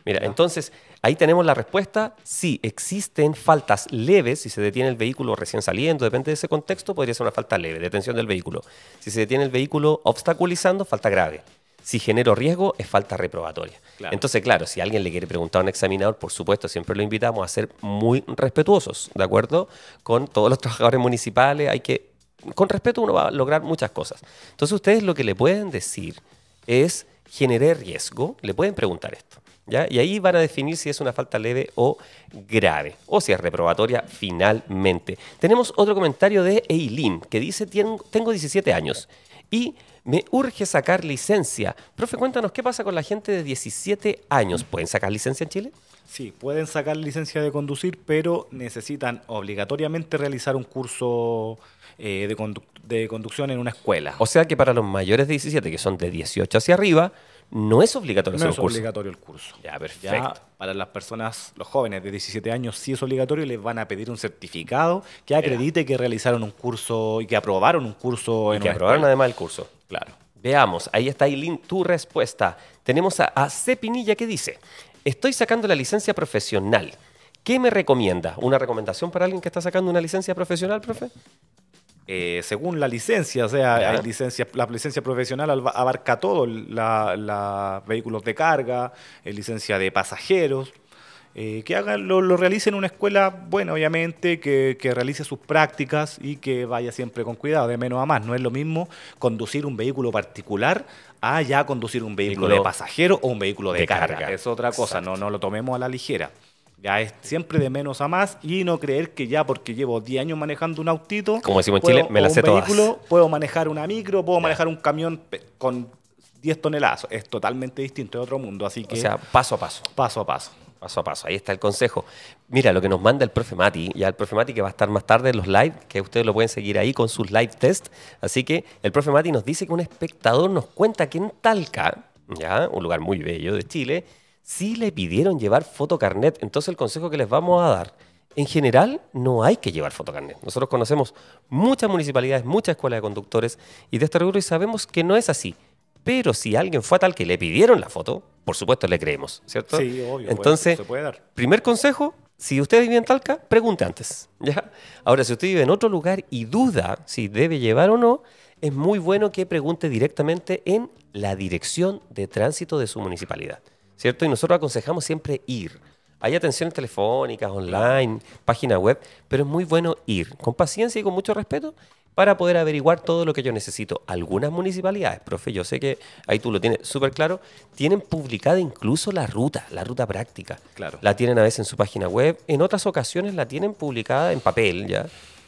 Mira, entonces ahí tenemos la respuesta. Sí, existen faltas leves, si se detiene el vehículo recién saliendo, depende de ese contexto, podría ser una falta leve, detención del vehículo. Si se detiene el vehículo obstaculizando, falta grave si genero riesgo es falta reprobatoria. Entonces, claro, si alguien le quiere preguntar a un examinador, por supuesto, siempre lo invitamos a ser muy respetuosos, ¿de acuerdo? Con todos los trabajadores municipales, hay que, con respeto uno va a lograr muchas cosas. Entonces, ustedes lo que le pueden decir es, generé riesgo, le pueden preguntar esto. ¿Ya? Y ahí van a definir si es una falta leve o grave, o si es reprobatoria finalmente. Tenemos otro comentario de Eileen que dice, tengo 17 años y me urge sacar licencia. Profe, cuéntanos qué pasa con la gente de 17 años. ¿Pueden sacar licencia en Chile? Sí, pueden sacar licencia de conducir, pero necesitan obligatoriamente realizar un curso eh, de, de conducción en una escuela. O sea que para los mayores de 17, que son de 18 hacia arriba, no es obligatorio el curso. no es obligatorio el curso. Ya, perfecto. para las personas, los jóvenes de 17 años, sí es obligatorio, les van a pedir un certificado que acredite que realizaron un curso y que aprobaron un curso y en Que aprobaron además el curso. Claro. Veamos, ahí está Aileen, tu respuesta. Tenemos a, a Cepinilla que dice: Estoy sacando la licencia profesional. ¿Qué me recomienda? ¿Una recomendación para alguien que está sacando una licencia profesional, profe? Eh, según la licencia, o sea, licencia, la licencia profesional abarca todo, los vehículos de carga, eh, licencia de pasajeros, eh, que hagan, lo, lo realice en una escuela buena, obviamente, que, que, realice sus prácticas y que vaya siempre con cuidado, de menos a más. No es lo mismo conducir un vehículo particular a ya conducir un vehículo, de pasajero o un vehículo de, carga. Es otra cosa, no, no lo tomemos a la ligera. Ya es siempre de menos a más y no creer que ya porque llevo 10 años manejando un autito, como decimos en Chile, me la sé un todas. puedo manejar una micro, puedo manejar un camión con 10 toneladas. Es totalmente distinto, de otro mundo. Así que. O sea, paso a paso. Paso a paso. Paso a paso. Ahí está el consejo. Mira, lo que nos manda el profe Mati, ya el profe Mati que va a estar más tarde en los live, que ustedes lo pueden seguir ahí con sus live test. Así que el profe Mati nos dice que un espectador nos cuenta que en Talca, ya, un lugar muy bello de Chile, si le pidieron llevar fotocarnet. Entonces el consejo que les vamos a dar, en general no hay que llevar fotocarnet. Nosotros conocemos muchas municipalidades, muchas escuelas de conductores y de este rubro y sabemos que no es así. Pero si alguien fue a tal que le pidieron la foto, por supuesto le creemos, ¿cierto? Sí, obvio. Entonces, primer consejo, si usted vive en Talca, pregunte antes. ¿ya? Ahora, si usted vive en otro lugar y duda si debe llevar o no, es muy bueno que pregunte directamente en la dirección de tránsito de su municipalidad. ¿cierto? Y nosotros aconsejamos siempre ir. Hay atenciones telefónicas, online, página web, pero es muy bueno ir con paciencia y con mucho respeto para poder averiguar todo lo que yo necesito. Algunas municipalidades, profe, yo sé que ahí tú lo tienes súper claro, tienen publicada incluso la ruta, la ruta práctica. Claro. La tienen a veces en su página web, en otras ocasiones la tienen publicada en papel, ¿ya?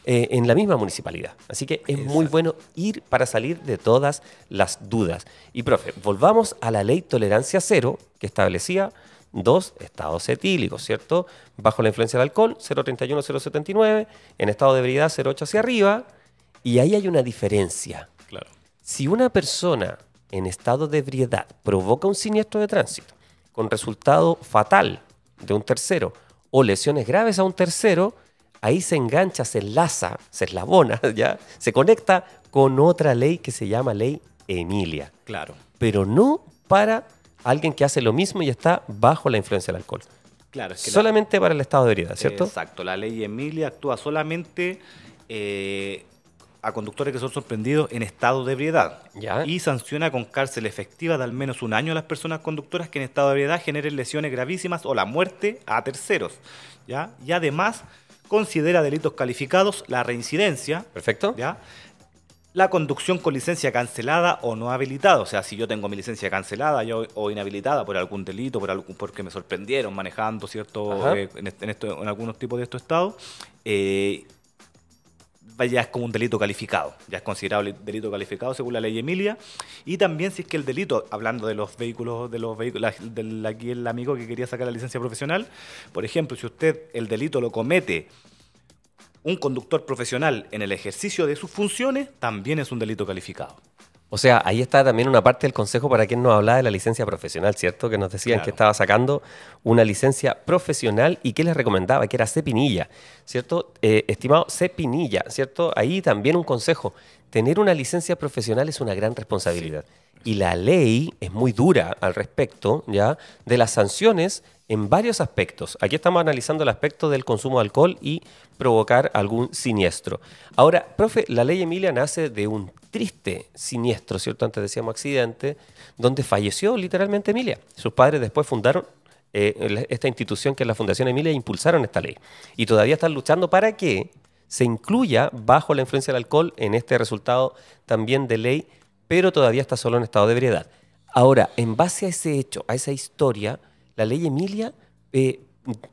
Eh, en la misma municipalidad. Así que es muy bueno ir para salir de todas las dudas. Y, profe, volvamos a la ley tolerancia cero que establecía dos estados etílicos, ¿cierto? Bajo la influencia del alcohol, 031-079, en estado de ebriedad, 08 hacia arriba, y ahí hay una diferencia. Claro. Si una persona en estado de ebriedad provoca un siniestro de tránsito con resultado fatal de un tercero o lesiones graves a un tercero, ahí se engancha, se enlaza, se eslabona, ¿ya? Se conecta con otra ley que se llama ley Emilia. Claro. Pero no para alguien que hace lo mismo y está bajo la influencia del alcohol. Claro. que solamente para el estado de ebriedad, ¿cierto? Exacto. La ley Emilia actúa solamente... Eh, a conductores que son sorprendidos en estado de ebriedad ¿Ya? y sanciona con cárcel efectiva de al menos un año a las personas conductoras que en estado de ebriedad generen lesiones gravísimas o la muerte a terceros. ¿ya? Y además considera delitos calificados la reincidencia. Perfecto. ¿Ya? La conducción con licencia cancelada o no habilitada. O sea, si yo tengo mi licencia cancelada o inhabilitada por algún delito, por algún, porque me sorprendieron manejando, ¿cierto? Eh, en, algunos tipos de estos estados. Eh, ya es como un delito calificado, ya es considerado delito calificado según la ley Emilia. Y también si es que el delito, hablando de los vehículos, de los vehículos, aquí el amigo que quería sacar la licencia profesional, por ejemplo, si usted el delito lo comete un conductor profesional en el ejercicio de sus funciones, también es un delito calificado. O sea, ahí está también una parte del consejo para quien nos hablaba de la licencia profesional, ¿cierto? Que nos decían que estaba sacando una licencia profesional y que les recomendaba, que era Cepinilla, ¿cierto? Eh, estimado Cepinilla, ¿cierto? Ahí también un consejo. Tener una licencia profesional es una gran responsabilidad y la ley es muy dura al respecto, ¿ya? De las sanciones en varios aspectos. Aquí estamos analizando el aspecto del consumo de alcohol y provocar algún siniestro. Ahora, profe, la ley Emilia nace de un triste siniestro, ¿cierto? Antes decíamos accidente, donde falleció literalmente Emilia. Sus padres después fundaron eh, esta institución que es la Fundación Emilia e impulsaron esta ley. Y todavía están luchando para que se incluya bajo la influencia del alcohol en este resultado también de ley pero todavía está solo en estado de ebriedad. Ahora, en base a ese hecho, a esa historia, la ley Emilia eh,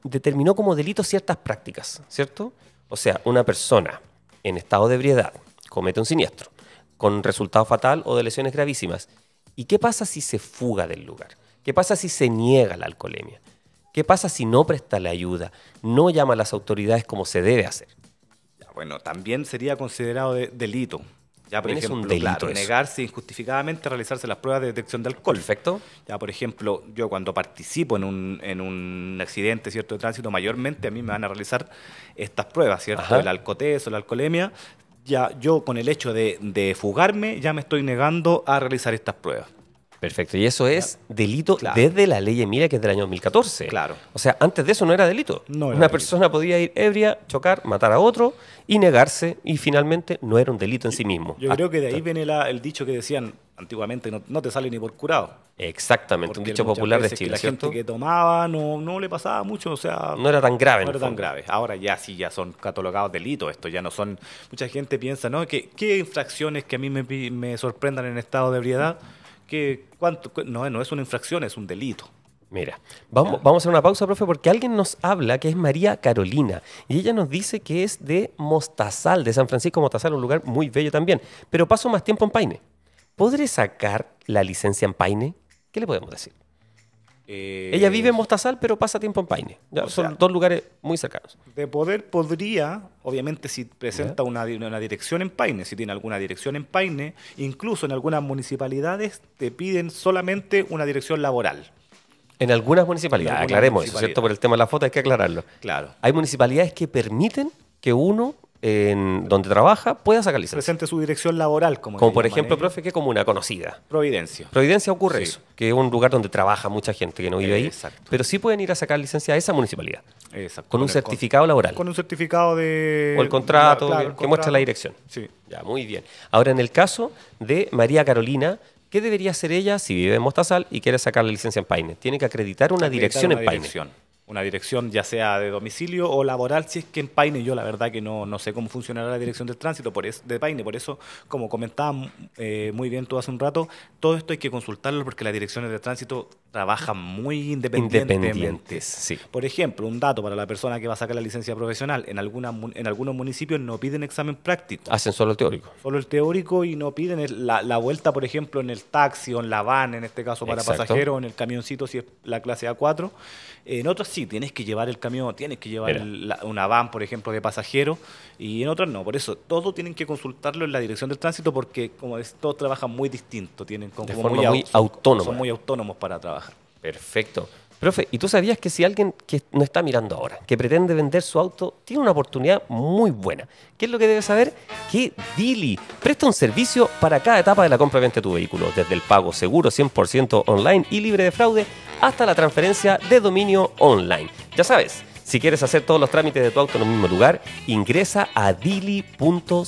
determinó como delito ciertas prácticas, ¿cierto? O sea, una persona en estado de ebriedad comete un siniestro con resultado fatal o de lesiones gravísimas. ¿Y qué pasa si se fuga del lugar? ¿Qué pasa si se niega la alcoholemia? ¿Qué pasa si no presta la ayuda? No llama a las autoridades como se debe hacer. bueno, también sería considerado delito. Ya, por ejemplo, negarse injustificadamente a realizarse las pruebas de detección de alcohol. Perfecto. Ya, por ejemplo, yo cuando participo en un, en un accidente cierto de tránsito, mayormente a mí me van a realizar estas pruebas, ¿cierto? El alcotés o la alcoholemia. Ya, yo con el hecho de, de fugarme ya me estoy negando a realizar estas pruebas. Perfecto, y eso es delito desde la ley Emilia, que es del año 2014. Claro. O sea, antes de eso no era delito. Una persona podía ir ebria, chocar, matar a otro y negarse, y finalmente no era un delito en sí mismo. Yo creo ah, que de ahí viene el dicho que decían antiguamente, no, te sale ni por curado. Exactamente, un dicho popular de Chile. la gente que tomaba no, no le pasaba mucho, o sea... No era tan grave. No era tan grave. Ahora ya sí, ya son catalogados delitos, esto ya no son... Mucha gente piensa, ¿no? ¿Qué, qué infracciones que a mí me, sorprendan en estado de ebriedad? no, es una infracción, es un delito. Mira, vamos, vamos a hacer una pausa, profe, porque alguien nos habla que es María Carolina y ella nos dice que es de Mostazal, de San Francisco Mostazal, un lugar muy bello también. Pero paso más tiempo en Paine. ¿Podré sacar la licencia en Paine? ¿Qué le podemos decir? Eh, Ella vive en Mostazal, pero pasa tiempo en Paine. son dos lugares muy cercanos. De poder podría, obviamente, si presenta una, una, dirección en Paine, si tiene alguna dirección en Paine, incluso en algunas municipalidades te piden solamente una dirección laboral. En algunas municipalidades, aclaremos eso, ¿cierto? Por el tema de la foto hay que aclararlo. Claro. Hay municipalidades que permiten que uno en donde trabaja pueda sacar licencia. Presente su dirección laboral, como por ejemplo, que es como una conocida? Providencia. Providencia ocurre eso, que es un lugar donde trabaja mucha gente que no vive ahí. Pero sí pueden ir a sacar licencia a esa municipalidad. Con un certificado laboral. Con un certificado de. O el contrato, que muestra la dirección. Sí. Ya, muy bien. Ahora, en el caso de María Carolina, ¿Qué debería hacer ella si vive en Mostazal y quiere sacar la licencia en Paine? Tiene que acreditar una dirección en Paine una dirección ya sea de domicilio o laboral, si es que en Paine yo la verdad que no, no sé cómo funcionará la dirección de tránsito por es, de Paine, por eso como comentaba eh, muy bien tú hace un rato, todo esto hay que consultarlo porque las direcciones de tránsito trabajan muy independientemente. Independientes, Por ejemplo, un dato para la persona que va a sacar la licencia profesional, en, alguna, en algunos municipios no piden examen práctico. Hacen solo el teórico. Solo el teórico y no piden la, la, vuelta, por ejemplo, en el taxi o en la van, en este caso para pasajero, pasajeros, en el camioncito si es la clase A4. En otros sí, tienes que llevar el camión, tienes que llevar la, una van, por ejemplo, de pasajeros y en otros no. Por eso, todos tienen que consultarlo en la dirección del tránsito porque, como todos trabajan muy distinto, tienen como, muy, muy autónomos. Son muy autónomos para trabajar. Perfecto. Profe, ¿y tú sabías que si alguien que no está mirando ahora, que pretende vender su auto, tiene una oportunidad muy buena? ¿Qué es lo que debe saber? Que Dili presta un servicio para cada etapa de la compra-venta de tu vehículo, desde el pago seguro 100% online y libre de fraude hasta la transferencia de dominio online. Ya sabes, si quieres hacer todos los trámites de tu auto en un mismo lugar, ingresa a dili.cl.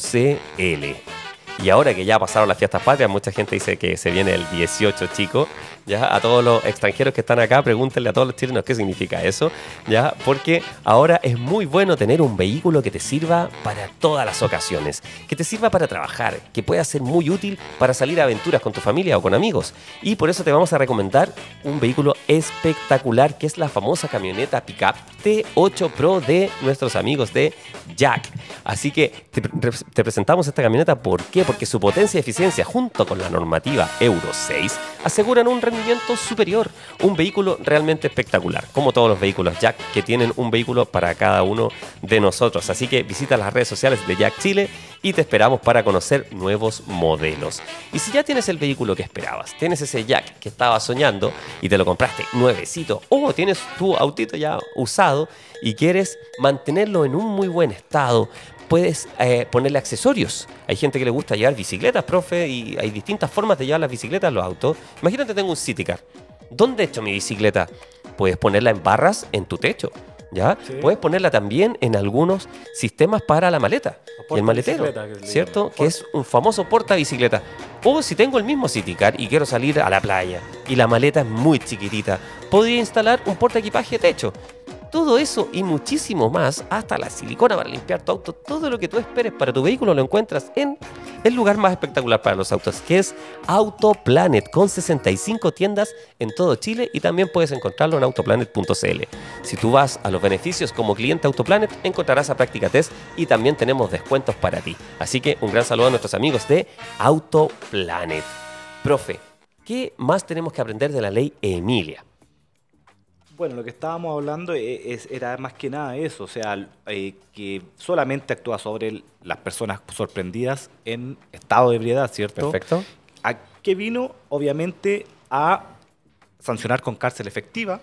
Y ahora que ya pasaron las fiestas patrias, mucha gente dice que se viene el 18, chico. A todos los extranjeros que están acá, pregúntenle a todos los chilenos qué significa eso, ¿ya? Porque ahora es muy bueno tener un vehículo que te sirva para todas las ocasiones, que te sirva para trabajar, que pueda ser muy útil para salir a aventuras con tu familia o con amigos. Y por eso te vamos a recomendar un vehículo espectacular que es la famosa camioneta pickup T8 Pro de nuestros amigos de Jack. Así que te, te presentamos esta camioneta, ¿por qué? Porque su potencia y eficiencia junto con la normativa Euro 6 aseguran un rendimiento superior. Un vehículo realmente espectacular, como todos los vehículos Jack que tienen un vehículo para cada uno de nosotros. Así que visita las redes sociales de Jack Chile y te esperamos para conocer nuevos modelos. Y si ya tienes el vehículo que esperabas, tienes ese Jack que estaba soñando y te lo compraste nuevecito o tienes tu autito ya usado y quieres mantenerlo en un muy buen estado, puedes eh, ponerle accesorios. Hay gente que le gusta llevar bicicletas, profe, y hay distintas formas de llevar las bicicletas a los autos. Imagínate, tengo un car. ¿Dónde he hecho mi bicicleta? Puedes ponerla en barras en tu techo. ¿Ya? Puedes ponerla también en algunos sistemas para la maleta, el maletero, ¿cierto? Que es un famoso porta bicicleta. O si tengo el mismo car y quiero salir a la playa y la maleta es muy chiquitita, podría instalar un porta equipaje techo todo eso y muchísimo más, hasta la silicona para limpiar tu auto, todo lo que tú esperes para tu vehículo lo encuentras en el lugar más espectacular para los autos, que es Autoplanet, con 65 tiendas en todo Chile y también puedes encontrarlo en autoplanet.cl. Si tú vas a los beneficios como cliente Autoplanet, encontrarás a Práctica Test y también tenemos descuentos para ti. Así que un gran saludo a nuestros amigos de Autoplanet. Profe, ¿qué más tenemos que aprender de la ley Emilia? Bueno, lo que estábamos hablando e, es, era más que nada eso, o sea, eh, que solamente actúa sobre las personas sorprendidas en estado de ebriedad, ¿cierto? Perfecto. A, qué vino, obviamente, a sancionar con cárcel efectiva,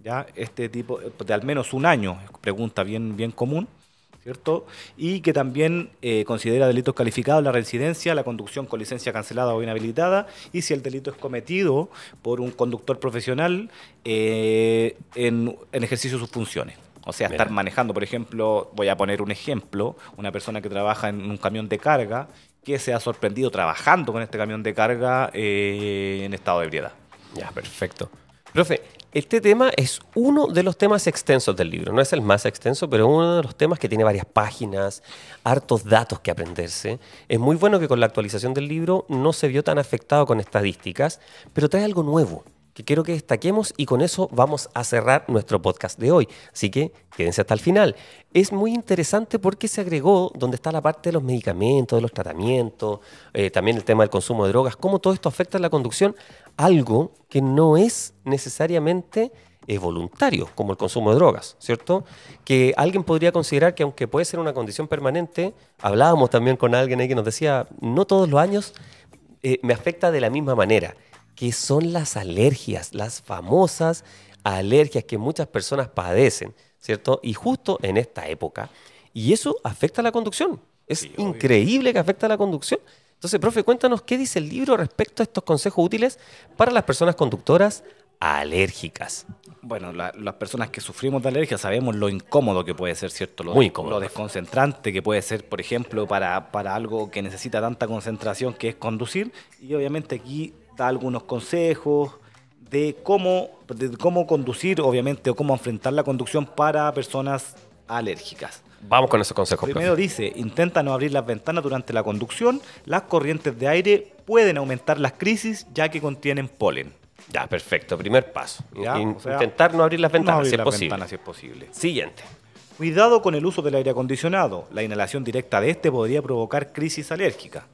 ya este tipo de al menos un año, pregunta bien, bien común, ¿cierto? Y que también eh, considera delitos calificados la residencia, la conducción con licencia cancelada o inhabilitada, y si el delito es cometido por un conductor profesional eh, en, ejercicio de sus funciones. O sea, estar manejando, por ejemplo, voy a poner un ejemplo, una persona que trabaja en un camión de carga que se ha sorprendido trabajando con este camión de carga eh, en estado de ebriedad. Ya, perfecto. Profe, este tema es uno de los temas extensos del libro. No es el más extenso, pero uno de los temas que tiene varias páginas, hartos datos que aprenderse. Es muy bueno que con la actualización del libro no se vio tan afectado con estadísticas, pero trae algo nuevo que quiero que destaquemos y con eso vamos a cerrar nuestro podcast de hoy. Así que quédense hasta el final. Es muy interesante porque se agregó donde está la parte de los medicamentos, de los tratamientos, eh, también el tema del consumo de drogas, cómo todo esto afecta a la conducción, algo que no es necesariamente eh, voluntario, como el consumo de drogas, ¿cierto? Que alguien podría considerar que aunque puede ser una condición permanente, hablábamos también con alguien ahí que nos decía, no todos los años eh, me afecta de la misma manera que son las alergias, las famosas alergias que muchas personas padecen, ¿cierto? Y justo en esta época. Y eso afecta a la conducción. Es increíble que afecta a la conducción. Entonces, profe, cuéntanos qué dice el libro respecto a estos consejos útiles para las personas conductoras alérgicas. Bueno, las personas que sufrimos de alergia sabemos lo incómodo que puede ser, ¿cierto? Lo, Muy incómodo. Lo desconcentrante que puede ser, por ejemplo, para, para algo que necesita tanta concentración que es conducir. Y obviamente aquí da algunos consejos de cómo, cómo conducir, obviamente, o cómo enfrentar la conducción para personas alérgicas. Vamos con esos consejos. Primero dice, intenta no abrir las ventanas durante la conducción. Las corrientes de aire pueden aumentar las crisis ya que contienen polen. Ya, perfecto. Primer paso. intentar no abrir las ventanas, ventanas si es posible. Siguiente. Cuidado con el uso del aire acondicionado. La inhalación directa de este podría provocar crisis alérgica.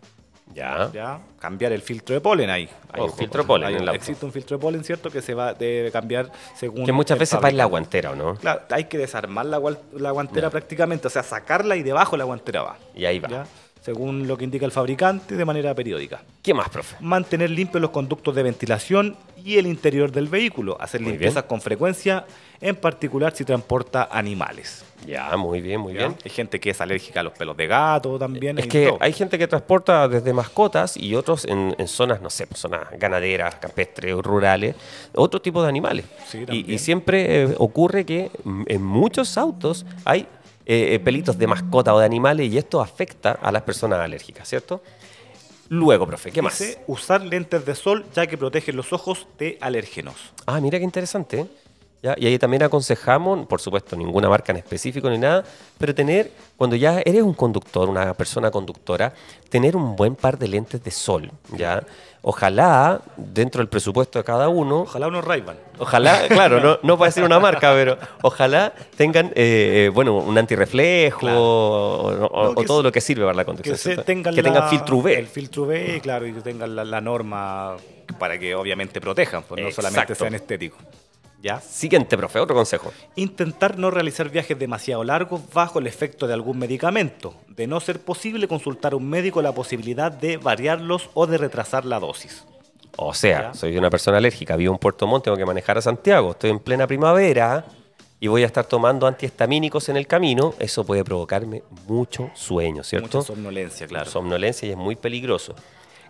Ya. ya. Cambiar el filtro de polen ahí. Oh, filtro polen. Existe un filtro de polen, ¿cierto? Que se va debe cambiar según. Que muchas veces va en la guantera, ¿o no? Claro, hay que desarmar la, la guantera prácticamente, o sea, sacarla y debajo la guantera va. Y ahí va según lo que indica el fabricante, de manera periódica. ¿Qué más, profe? Mantener limpios los conductos de ventilación y el interior del vehículo. Hacer limpiezas con frecuencia, en particular si transporta animales. Ya, muy bien, muy bien. Hay gente que es alérgica a los pelos de gato también. Es que hay gente que transporta desde mascotas y otros en, zonas, no sé, pues, zonas ganaderas, campestres o rurales, otro tipo de animales. y, siempre eh, ocurre que en muchos autos hay eh, eh, pelitos de mascota o de animales y esto afecta a las personas alérgicas, ¿cierto? Luego, profe, ¿qué más? usar lentes de sol ya que protegen los ojos de alérgenos. Ah, mira qué interesante. Y ahí también aconsejamos, por supuesto, ninguna marca en específico ni nada, pero tener, cuando ya eres un conductor, una persona conductora, tener un buen par de lentes de sol, ¿ya? Ojalá, dentro del presupuesto de cada uno... Ojalá unos ray Ojalá, claro, no, no ser decir una marca, pero ojalá tengan, eh, eh, bueno, un antirreflejo o, todo lo que sirve para la conducción. Que, tengan, filtro UV. El filtro UV, claro, y que tengan la, norma para que obviamente protejan, pues no solamente sean estéticos. ¿Ya? Siguiente, profe, otro consejo. Intentar no realizar viajes demasiado largos bajo el efecto de algún medicamento. De no ser posible, consultar a un médico la posibilidad de variarlos o de retrasar la dosis. O sea, soy una persona alérgica, vivo en Puerto Montt, tengo que manejar a Santiago, estoy en plena primavera y voy a estar tomando antihistamínicos en el camino, eso puede provocarme mucho sueño, ¿cierto? Mucha somnolencia, claro. Somnolencia y es muy peligroso.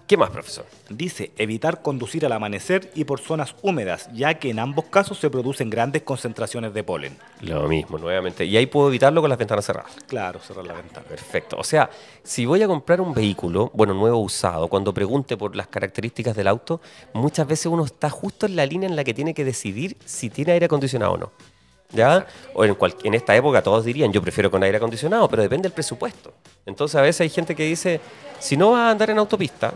¿Qué más, profesor? Dice, evitar conducir al amanecer y por zonas húmedas, ya que en ambos casos se producen grandes concentraciones de polen. Lo mismo, nuevamente. Y ahí puedo evitarlo con las ventanas cerradas. Claro, cerrar las ventanas. Perfecto. O sea, si voy a comprar un vehículo, bueno, nuevo usado, cuando pregunte por las características del auto, muchas veces uno está justo en la línea en la que tiene que decidir si tiene aire acondicionado o no. ¿Ya? O en, en esta época todos dirían, yo prefiero con aire acondicionado, pero depende del presupuesto. Entonces a veces hay gente que dice, si no vas a andar en autopista,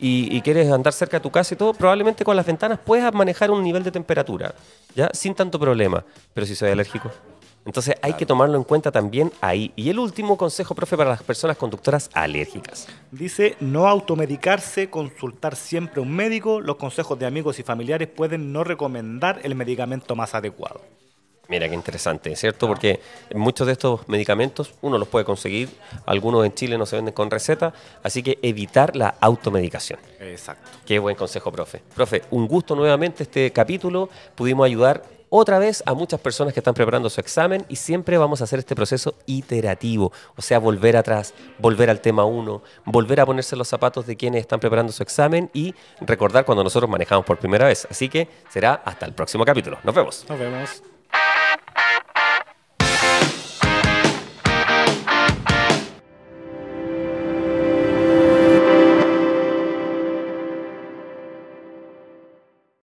y, quieres andar cerca de tu casa y todo, probablemente con las ventanas puedes manejar un nivel de temperatura, ¿ya? Sin tanto problema. Pero si soy alérgico. Entonces hay que tomarlo en cuenta también ahí. Y el último consejo, profe, para las personas conductoras alérgicas. Dice, no automedicarse, consultar siempre a un médico. Los consejos de amigos y familiares pueden no recomendar el medicamento más adecuado. Mira, qué interesante, ¿cierto? Ah. Porque muchos de estos medicamentos uno los puede conseguir, algunos en Chile no se venden con receta, así que evitar la automedicación. Exacto. Qué buen consejo, profe. Profe, un gusto nuevamente este capítulo, pudimos ayudar otra vez a muchas personas que están preparando su examen y siempre vamos a hacer este proceso iterativo, o sea, volver atrás, volver al tema uno, volver a ponerse los zapatos de quienes están preparando su examen y recordar cuando nosotros manejamos por primera vez. Así que será hasta el próximo capítulo. Nos vemos. Nos vemos.